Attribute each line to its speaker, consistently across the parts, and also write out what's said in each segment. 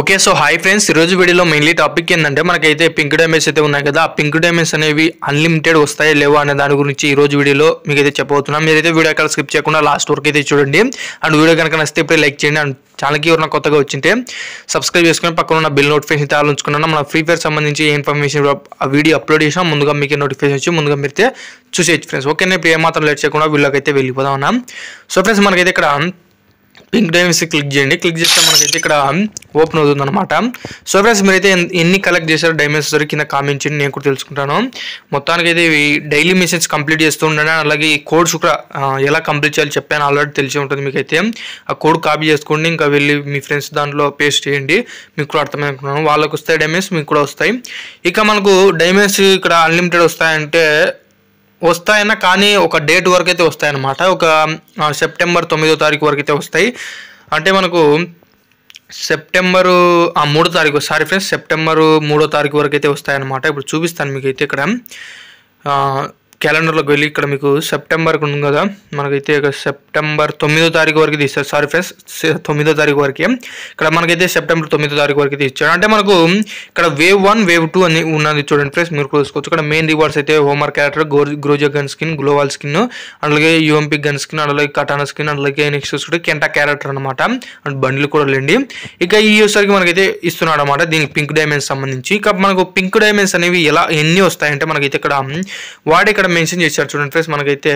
Speaker 1: okay so hi friends ఈరోజు వీడియోలో mainly topic ఏంటంటే మనకైతే పింక్ డైమండ్స్ అయితే ఉన్నాయి కదా ఆ పింక్ డైమండ్స్ అనేవి అన్లిమిటెడ్ వస్తాయి లేవా అనే దాని గురించి ఈ రోజు వీడియోలో మీకు అయితే చెప్పబోతున్నాం మీరైతే వీడియో కాల్ స్కిప్ చేయకుండా లాస్ట్ వరకు అయితే చూడండి అండ్ వీడియో కనుక నచ్చితే ఇప్పుడే లైక్ చేయండి అండ్ ఛానల్కి ఎవరైనా కొత్తగా వచ్చింటే సబ్స్క్రైబ్ చేసుకుని పక్కన ఉన్న బిల్ నోటిఫికేషన్ అయితే ఆలోచుకున్నాను మన ఫ్రీ ఫైర్ సంబంధించి ఏ ఇన్ఫర్మేషన్ వీడియో అప్లోడ్ చేసినా ముందుగా మీకు నోటిఫికేషన్ వచ్చి ముందుగా మీరు చూసేయచ్చు ఫ్రెండ్స్ ఓకే నేను ఏమాత్రం లేట్ చేయకుండా వీళ్ళకైతే వెళ్ళిపోదాం సో ఫ్రెండ్స్ మనకైతే ఇక్కడ పింక్ డైమెన్స్ క్లిక్ చేయండి క్లిక్ చేస్తే మనకైతే ఇక్కడ ఓపెన్ అవుతుంది అనమాట సో ఫ్రెండ్స్ మీరైతే ఎన్ని కలెక్ట్ చేశారు డైమెన్స్ కింద కామెంట్ చేయండి నేను కూడా తెలుసుకుంటాను మొత్తానికైతే ఇవి డైలీ మెసేజ్ కంప్లీట్ చేస్తూ ఉండండి అలాగే ఈ కోడ్స్ కూడా ఎలా కంప్లీట్ చేయాలి చెప్పాను ఆల్రెడీ తెలిసి ఉంటుంది మీకైతే ఆ కోడ్ కాపీ చేసుకోండి ఇంకా వెళ్ళి మీ ఫ్రెండ్స్ దాంట్లో పేస్ట్ చేయండి మీకు కూడా అర్థమైపోతున్నాను వాళ్ళకు వస్తాయి డైమెన్స్ మీకు కూడా వస్తాయి ఇక మనకు డైమెన్స్ ఇక్కడ అన్లిమిటెడ్ వస్తాయంటే వస్తాయన్నా కానీ ఒక డేట్ వరకు అయితే వస్తాయన్నమాట ఒక సెప్టెంబర్ తొమ్మిదో తారీఖు వరకు అయితే వస్తాయి అంటే మనకు సెప్టెంబరు ఆ మూడో తారీఖు సారీ ఫ్రెండ్స్ సెప్టెంబరు మూడో తారీఖు వరకు అయితే వస్తాయన్నమాట ఇప్పుడు చూపిస్తాను మీకు అయితే ఇక్కడ క్యాలెండర్లోకి వెళ్ళి ఇక్కడ మీకు సెప్టెంబర్ ఉంది కదా మనకైతే సెప్టెంబర్ తొమ్మిదో తారీఖు వరకు తీస్తారు సారీ ఫ్రెండ్స్ తొమ్మిదో తారీఖు వరకు ఇక్కడ మనకైతే సెప్టెంబర్ తొమ్మిదో తారీఖు వరకు తీస్తారు అంటే మనకు ఇక్కడ వేవ్ వన్ వేవ్ టూ అని ఉన్నది చూడండి ఫ్రెండ్స్ మీరు చూసుకోవచ్చు ఇక్కడ మెయిన్ రివార్డ్స్ అయితే Homer character go gun skin gloo wall skin అలాగే యూఎంపీ గన్ స్కిన్ అలాగే కటాన స్కిన్ అలాగే నెక్స్ట్ చూసుకుంటే కెంటా క్యారెక్టర్ అనమాట అండ్ బండ్లు కూడా లేండి ఇక ఈ వచ్చరికి మనకైతే ఇస్తున్నాడు అనమాట దీనికి పింక్ డైమండ్స్ సంబంధించి ఇక మనకు పింక్ డైమండ్స్ అనేవి ఎలా ఎన్ని వస్తాయంటే మనకైతే ఇక్కడ వాడే ఇక్కడ మెన్షన్ చేశారు చూడండి ఫ్రెండ్స్ మనకైతే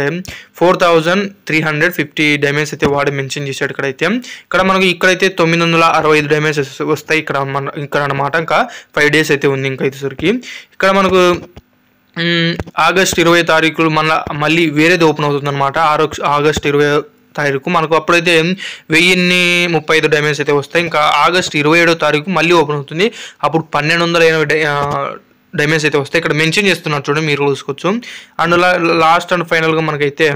Speaker 1: four thousand three hundred fifty diamonds అయితే వాడి మెన్షన్ చేశాడు ఇక్కడైతే ఇక్కడ మనకి ఇక్కడైతే తొమ్మిది వందల అరవై ఐదు డైమండ్స్ వస్తాయి ఇక్కడ మన ఇక్కడ అనమాట ఇంకా ఫైవ్ డేస్ అయితే ఉంది ఇంకా సరికి ఇక్కడ మనకు ఆగస్ట్ ఇరవై తారీఖు మళ్ళీ మళ్ళీ వేరేది ఓపెన్ అవుతుందన్నమాట ఆరో ఆగస్ట్ ఇరవై తారీఖు మనకు అప్పుడైతే వెయ్యిన్ని ముప్పై ఐదు డైమండ్స్ అయితే వస్తాయి ఇంకా ఆగస్ట్ ఇరవై ఏడో తారీఖు మళ్ళీ ఓపెన్ అవుతుంది అప్పుడు పన్నెండు వందల ఎనభై డైమండ్స్ అయితే వస్తాయి ఇక్కడ మెన్షన్ చేస్తున్నారు చూడండి మీరు చూసుకోవచ్చు అండ్ లాస్ట్ అండ్ ఫైనల్గా మనకైతే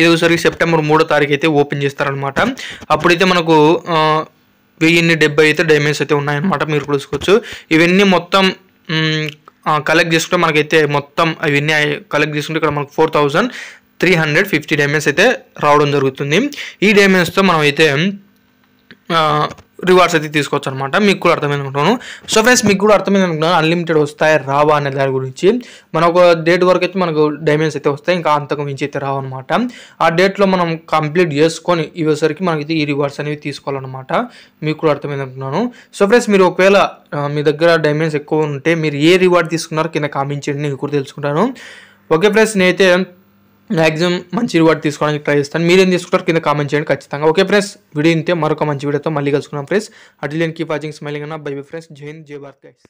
Speaker 1: ఇదొకసారి సెప్టెంబర్ మూడో తారీఖు అయితే ఓపెన్ చేస్తారనమాట అప్పుడైతే మనకు వెయ్యిన్ని డెబ్బై అయితే డైమండ్స్ అయితే ఉన్నాయన్నమాట మీరు చూసుకోవచ్చు ఇవన్నీ మొత్తం కలెక్ట్ చేసుకుంటే మనకైతే మొత్తం అవన్నీ కలెక్ట్ చేసుకుంటే ఇక్కడ మనకు four thousand three hundred fifty diamonds అయితే రావడం జరుగుతుంది ఈ డైమండ్స్తో మనం అయితే రివార్డ్స్ అయితే తీసుకోవచ్చు అనమాట మీకు కూడా అర్థమైంది అనుకుంటున్నాను సో ఫ్రెండ్స్ మీకు కూడా అర్థమైంది అనుకుంటున్నాను అన్లిమిటెడ్ వస్తాయి రావా అనే దాని గురించి మన ఒక డేట్ వరకు అయితే మనకు డైమండ్స్ అయితే వస్తాయి ఇంకా అంతకు మించి అయితే అనమాట ఆ డేట్లో మనం కంప్లీట్ చేసుకొని ఇవేసరికి మనకైతే ఈ రివార్డ్స్ అనేవి తీసుకోవాలన్నమాట మీకు కూడా అర్థమైంది అనుకుంటున్నాను సో ఫ్రెండ్స్ మీరు ఒకవేళ మీ దగ్గర డైమండ్స్ ఎక్కువ ఉంటే మీరు ఏ రివార్డ్ తీసుకున్నారో కింద కామించండి నేను కూడా తెలుసుకుంటాను ఓకే ఫ్రెండ్స్ నేనైతే మ్యాక్సిమం మంచి రివార్డ్ తీసుకోవడానికి ట్రై చేస్తాను మీరేం తీసుకుంటారు కింద కామెంట్ చేయండి ఖచ్చితంగా ఓకే ఫ్రెండ్స్ వీడియో ఇంతే మరొక మంచి వీడియోతో మళ్ళీ కలుసుకున్నాం ఫ్రెండ్స్ అటు లేని కీప్ వాచింగ్ స్మైలింగ్ అన్న బై బై ఫ్రెండ్స్ జై హింద్ జై భారత్ గైస్